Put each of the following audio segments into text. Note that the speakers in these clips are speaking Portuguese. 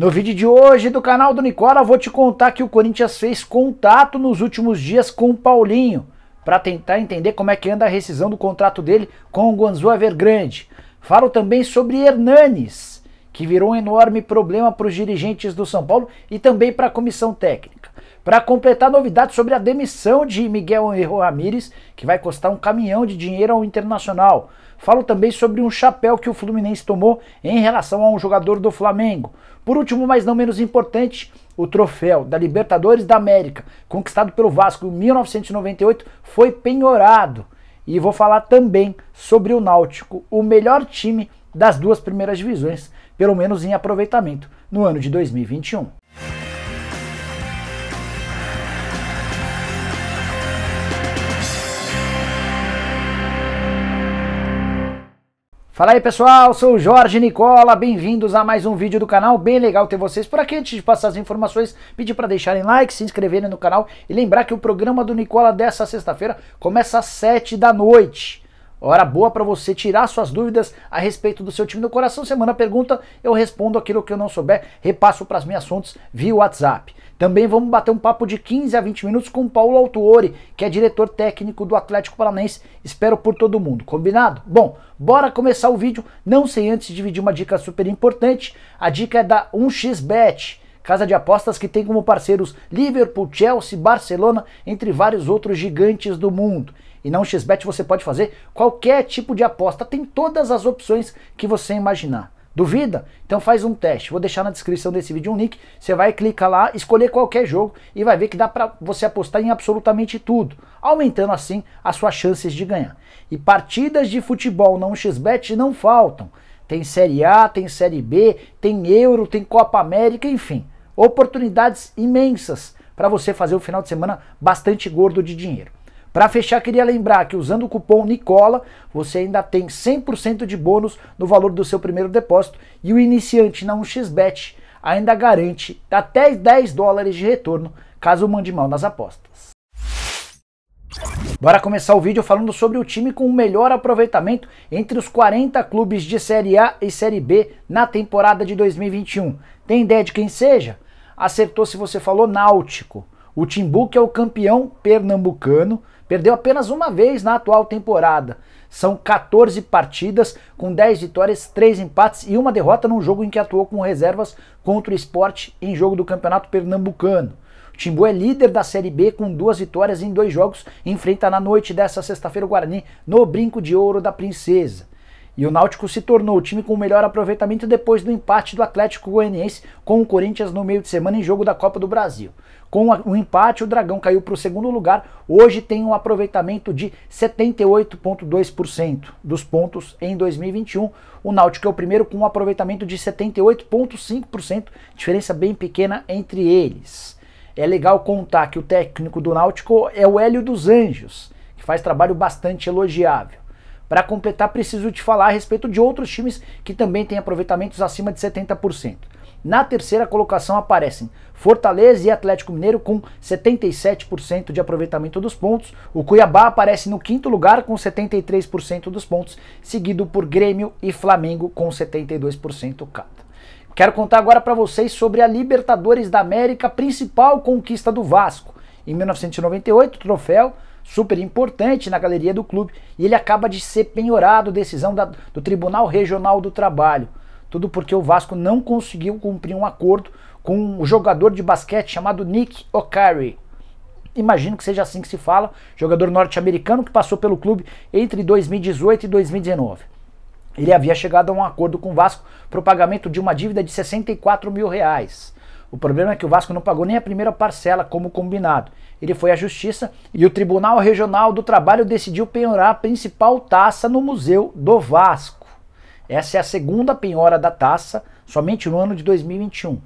No vídeo de hoje do canal do Nicola, vou te contar que o Corinthians fez contato nos últimos dias com o Paulinho, para tentar entender como é que anda a rescisão do contrato dele com o Guangzhou Avergrande. Falo também sobre Hernanes, que virou um enorme problema para os dirigentes do São Paulo e também para a comissão técnica para completar novidades sobre a demissão de Miguel Henrique Ramírez, que vai custar um caminhão de dinheiro ao Internacional. Falo também sobre um chapéu que o Fluminense tomou em relação a um jogador do Flamengo. Por último, mas não menos importante, o troféu da Libertadores da América, conquistado pelo Vasco em 1998, foi penhorado. E vou falar também sobre o Náutico, o melhor time das duas primeiras divisões, pelo menos em aproveitamento, no ano de 2021. Fala aí pessoal, sou o Jorge Nicola, bem-vindos a mais um vídeo do canal, bem legal ter vocês por aqui. Antes de passar as informações, pedir para deixarem like, se inscreverem no canal e lembrar que o programa do Nicola dessa sexta-feira começa às 7 da noite. Hora boa para você tirar suas dúvidas a respeito do seu time do coração. semana pergunta, eu respondo aquilo que eu não souber, repasso para as minhas fontes via WhatsApp. Também vamos bater um papo de 15 a 20 minutos com o Paulo Autuori, que é diretor técnico do Atlético Paranaense. Espero por todo mundo, combinado? Bom, bora começar o vídeo, não sem antes dividir uma dica super importante. A dica é da 1xBet Casa de apostas que tem como parceiros Liverpool, Chelsea, Barcelona, entre vários outros gigantes do mundo. E na 1xBet você pode fazer qualquer tipo de aposta, tem todas as opções que você imaginar. Duvida? Então faz um teste. Vou deixar na descrição desse vídeo um link. Você vai clicar lá, escolher qualquer jogo e vai ver que dá para você apostar em absolutamente tudo, aumentando assim as suas chances de ganhar. E partidas de futebol na xbet não faltam. Tem Série A, tem Série B, tem Euro, tem Copa América, enfim. Oportunidades imensas para você fazer o final de semana bastante gordo de dinheiro. Para fechar, queria lembrar que usando o cupom Nicola, você ainda tem 100% de bônus no valor do seu primeiro depósito e o iniciante na 1xBet ainda garante até 10 dólares de retorno caso mande mal nas apostas. Bora começar o vídeo falando sobre o time com o melhor aproveitamento entre os 40 clubes de Série A e Série B na temporada de 2021. Tem ideia de quem seja? Acertou se você falou Náutico. O Timbu, é o campeão pernambucano, perdeu apenas uma vez na atual temporada. São 14 partidas, com 10 vitórias, 3 empates e uma derrota num jogo em que atuou com reservas contra o esporte em jogo do Campeonato Pernambucano. Timbu é líder da Série B com duas vitórias em dois jogos enfrenta na noite dessa sexta-feira o Guarani no Brinco de Ouro da Princesa. E o Náutico se tornou o time com o melhor aproveitamento depois do empate do Atlético Goianiense com o Corinthians no meio de semana em jogo da Copa do Brasil. Com o empate, o Dragão caiu para o segundo lugar. Hoje tem um aproveitamento de 78,2% dos pontos em 2021. O Náutico é o primeiro com um aproveitamento de 78,5%, diferença bem pequena entre eles é legal contar que o técnico do Náutico é o Hélio dos Anjos, que faz trabalho bastante elogiável. Para completar, preciso te falar a respeito de outros times que também têm aproveitamentos acima de 70%. Na terceira colocação aparecem Fortaleza e Atlético Mineiro com 77% de aproveitamento dos pontos. O Cuiabá aparece no quinto lugar com 73% dos pontos, seguido por Grêmio e Flamengo com 72% cada. Quero contar agora para vocês sobre a Libertadores da América, principal conquista do Vasco. Em 1998, troféu super importante na galeria do clube, e ele acaba de ser penhorado, decisão da, do Tribunal Regional do Trabalho. Tudo porque o Vasco não conseguiu cumprir um acordo com um jogador de basquete chamado Nick O'Carry. Imagino que seja assim que se fala, jogador norte-americano que passou pelo clube entre 2018 e 2019 ele havia chegado a um acordo com o Vasco para o pagamento de uma dívida de 64 mil reais. O problema é que o Vasco não pagou nem a primeira parcela, como combinado. Ele foi à justiça e o Tribunal Regional do Trabalho decidiu penhorar a principal taça no Museu do Vasco. Essa é a segunda penhora da taça, somente no ano de 2021.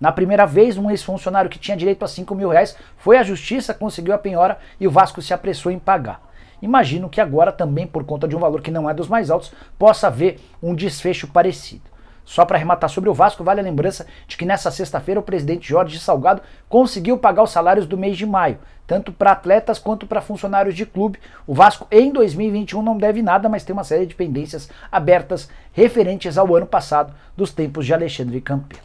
Na primeira vez, um ex-funcionário que tinha direito a 5 mil reais foi à justiça, conseguiu a penhora e o Vasco se apressou em pagar. Imagino que agora também, por conta de um valor que não é dos mais altos, possa haver um desfecho parecido. Só para arrematar sobre o Vasco, vale a lembrança de que nessa sexta-feira o presidente Jorge Salgado conseguiu pagar os salários do mês de maio, tanto para atletas quanto para funcionários de clube. O Vasco em 2021 não deve nada, mas tem uma série de pendências abertas referentes ao ano passado, dos tempos de Alexandre Campelo.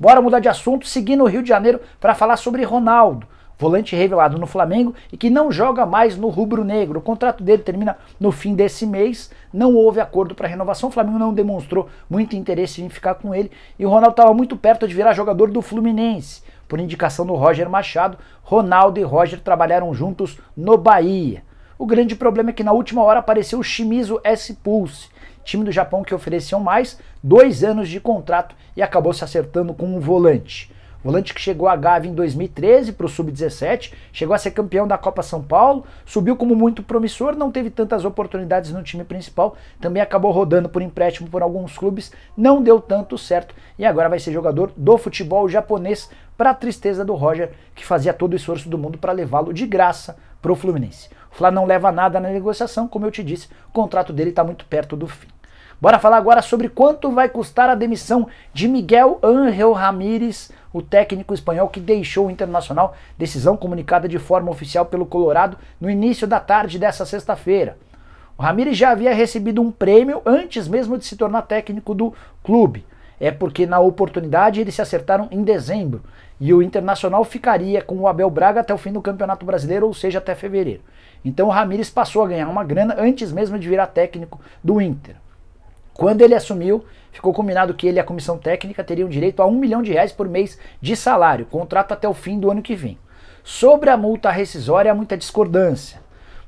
Bora mudar de assunto, seguindo o Rio de Janeiro para falar sobre Ronaldo volante revelado no Flamengo e que não joga mais no rubro-negro. O contrato dele termina no fim desse mês, não houve acordo para renovação, o Flamengo não demonstrou muito interesse em ficar com ele e o Ronaldo estava muito perto de virar jogador do Fluminense. Por indicação do Roger Machado, Ronaldo e Roger trabalharam juntos no Bahia. O grande problema é que na última hora apareceu o Shimizu S-Pulse, time do Japão que ofereceu mais dois anos de contrato e acabou se acertando com um volante. Volante que chegou a Gavi em 2013 para o Sub-17, chegou a ser campeão da Copa São Paulo, subiu como muito promissor, não teve tantas oportunidades no time principal, também acabou rodando por empréstimo por alguns clubes, não deu tanto certo e agora vai ser jogador do futebol japonês, para a tristeza do Roger, que fazia todo o esforço do mundo para levá-lo de graça para o Fluminense. O Flá não leva nada na negociação, como eu te disse, o contrato dele está muito perto do fim. Bora falar agora sobre quanto vai custar a demissão de Miguel Ángel Ramírez, o técnico espanhol que deixou o Internacional, decisão comunicada de forma oficial pelo Colorado no início da tarde dessa sexta-feira. O Ramírez já havia recebido um prêmio antes mesmo de se tornar técnico do clube. É porque na oportunidade eles se acertaram em dezembro e o Internacional ficaria com o Abel Braga até o fim do Campeonato Brasileiro, ou seja, até fevereiro. Então o Ramírez passou a ganhar uma grana antes mesmo de virar técnico do Inter. Quando ele assumiu, ficou combinado que ele e a comissão técnica teriam direito a um milhão de reais por mês de salário, contrato até o fim do ano que vem. Sobre a multa rescisória, há muita discordância.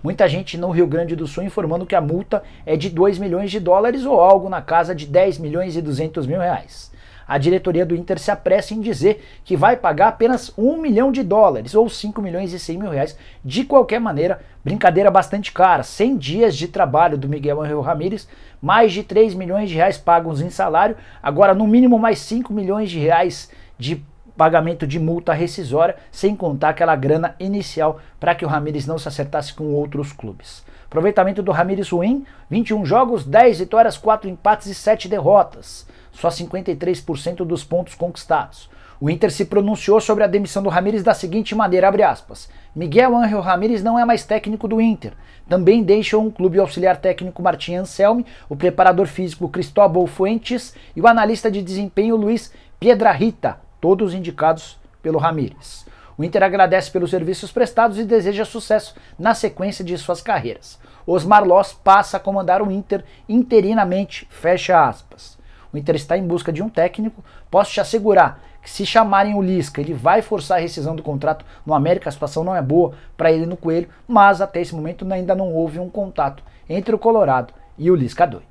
Muita gente no Rio Grande do Sul informando que a multa é de 2 milhões de dólares ou algo na casa de 10 milhões e 200 mil reais a diretoria do Inter se apressa em dizer que vai pagar apenas 1 milhão de dólares ou 5 milhões e 100 mil reais. De qualquer maneira, brincadeira bastante cara. 100 dias de trabalho do Miguel Angel Ramírez, mais de 3 milhões de reais pagos em salário, agora no mínimo mais 5 milhões de reais de pagamento de multa rescisória, sem contar aquela grana inicial para que o Ramires não se acertasse com outros clubes. Aproveitamento do Ramires ruim, 21 jogos, 10 vitórias, 4 empates e 7 derrotas só 53% dos pontos conquistados. O Inter se pronunciou sobre a demissão do Ramires da seguinte maneira, aspas, Miguel Ángel Ramires não é mais técnico do Inter. Também deixam o clube auxiliar técnico Martim Anselmi, o preparador físico Cristóbal Fuentes e o analista de desempenho Luiz Piedra Rita, todos indicados pelo Ramires. O Inter agradece pelos serviços prestados e deseja sucesso na sequência de suas carreiras. Osmar Loss passa a comandar o Inter interinamente, fecha aspas. O Inter está em busca de um técnico. Posso te assegurar que se chamarem o Lisca, ele vai forçar a rescisão do contrato no América. A situação não é boa para ele no Coelho, mas até esse momento ainda não houve um contato entre o Colorado e o Lisca doido.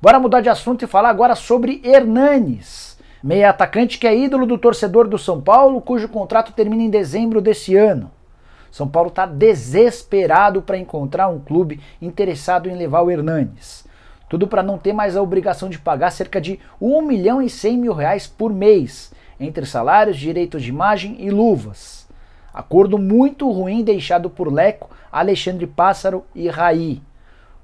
Bora mudar de assunto e falar agora sobre Hernanes. Meia atacante que é ídolo do torcedor do São Paulo, cujo contrato termina em dezembro desse ano. São Paulo está desesperado para encontrar um clube interessado em levar o Hernanes. Tudo para não ter mais a obrigação de pagar cerca de 1 milhão e 100 mil reais por mês, entre salários, direitos de imagem e luvas. Acordo muito ruim deixado por Leco, Alexandre Pássaro e Raí.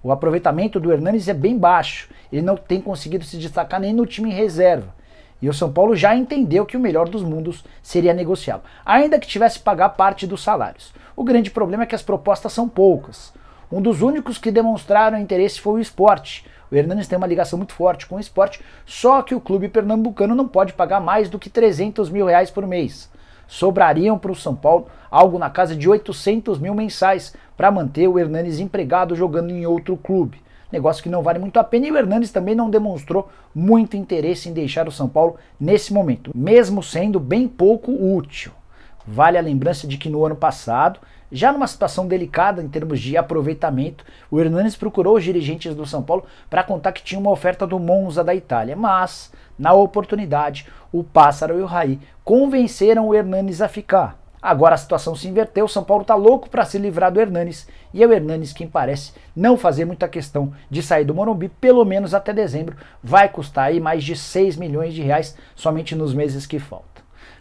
O aproveitamento do Hernanes é bem baixo, ele não tem conseguido se destacar nem no time reserva. E o São Paulo já entendeu que o melhor dos mundos seria negociá-lo, ainda que tivesse que pagar parte dos salários. O grande problema é que as propostas são poucas. Um dos únicos que demonstraram interesse foi o esporte. O Hernanes tem uma ligação muito forte com o esporte, só que o clube pernambucano não pode pagar mais do que 300 mil reais por mês. Sobrariam para o São Paulo algo na casa de 800 mil mensais para manter o Hernanes empregado jogando em outro clube. Negócio que não vale muito a pena e o Hernanes também não demonstrou muito interesse em deixar o São Paulo nesse momento, mesmo sendo bem pouco útil. Vale a lembrança de que no ano passado, já numa situação delicada em termos de aproveitamento, o Hernanes procurou os dirigentes do São Paulo para contar que tinha uma oferta do Monza da Itália, mas, na oportunidade, o Pássaro e o Raí convenceram o Hernanes a ficar. Agora a situação se inverteu, o São Paulo está louco para se livrar do Hernanes e é o Hernanes quem parece não fazer muita questão de sair do Morumbi, pelo menos até dezembro, vai custar aí mais de 6 milhões de reais somente nos meses que faltam.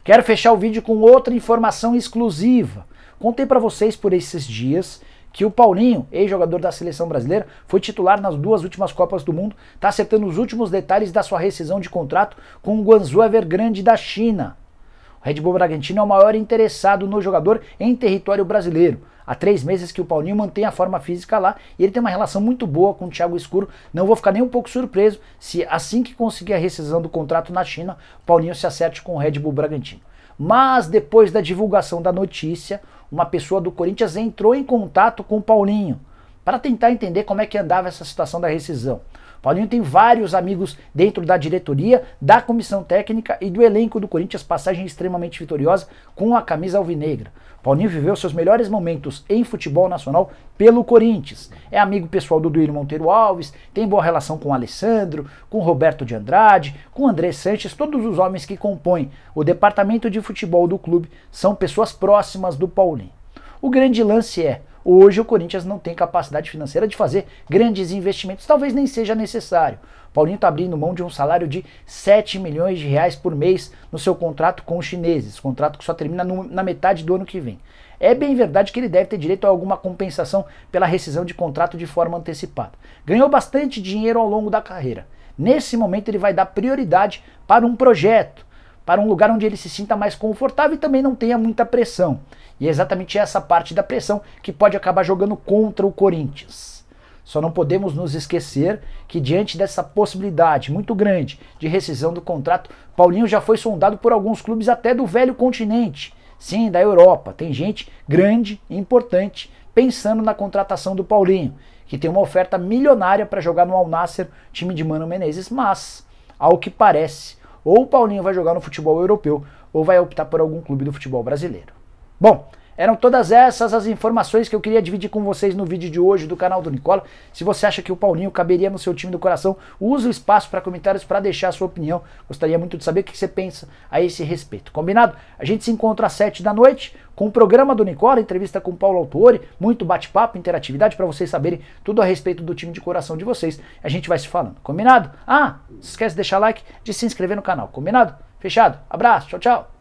Quero fechar o vídeo com outra informação exclusiva. Contei para vocês por esses dias que o Paulinho, ex-jogador da seleção brasileira, foi titular nas duas últimas Copas do Mundo, está acertando os últimos detalhes da sua rescisão de contrato com o Guangzhou Evergrande da China. O Red Bull Bragantino é o maior interessado no jogador em território brasileiro há três meses que o Paulinho mantém a forma física lá e ele tem uma relação muito boa com o Thiago Escuro. Não vou ficar nem um pouco surpreso se assim que conseguir a rescisão do contrato na China, o Paulinho se acerte com o Red Bull Bragantino. Mas depois da divulgação da notícia, uma pessoa do Corinthians entrou em contato com o Paulinho para tentar entender como é que andava essa situação da rescisão. Paulinho tem vários amigos dentro da diretoria, da comissão técnica e do elenco do Corinthians, passagem extremamente vitoriosa com a camisa alvinegra. Paulinho viveu seus melhores momentos em futebol nacional pelo Corinthians. É amigo pessoal do Duílio Monteiro Alves, tem boa relação com Alessandro, com Roberto de Andrade, com André Sanches, todos os homens que compõem o departamento de futebol do clube são pessoas próximas do Paulinho. O grande lance é Hoje o Corinthians não tem capacidade financeira de fazer grandes investimentos, talvez nem seja necessário. Paulinho está abrindo mão de um salário de 7 milhões de reais por mês no seu contrato com os chineses, contrato que só termina no, na metade do ano que vem. É bem verdade que ele deve ter direito a alguma compensação pela rescisão de contrato de forma antecipada. Ganhou bastante dinheiro ao longo da carreira. Nesse momento ele vai dar prioridade para um projeto, para um lugar onde ele se sinta mais confortável e também não tenha muita pressão. E é exatamente essa parte da pressão que pode acabar jogando contra o Corinthians. Só não podemos nos esquecer que, diante dessa possibilidade muito grande de rescisão do contrato, Paulinho já foi sondado por alguns clubes até do velho continente. Sim, da Europa. Tem gente grande e importante pensando na contratação do Paulinho, que tem uma oferta milionária para jogar no Al time de Mano Menezes, mas, ao que parece, ou o Paulinho vai jogar no futebol europeu, ou vai optar por algum clube do futebol brasileiro. Bom, eram todas essas as informações que eu queria dividir com vocês no vídeo de hoje do canal do Nicola. Se você acha que o Paulinho caberia no seu time do coração, use o espaço para comentários para deixar a sua opinião. Gostaria muito de saber o que você pensa a esse respeito. Combinado? A gente se encontra às 7 da noite com o programa do Nicola, entrevista com o Paulo Autori, muito bate-papo, interatividade para vocês saberem tudo a respeito do time de coração de vocês. A gente vai se falando, combinado? Ah, esquece de deixar like, de se inscrever no canal, combinado? Fechado? Abraço, tchau, tchau.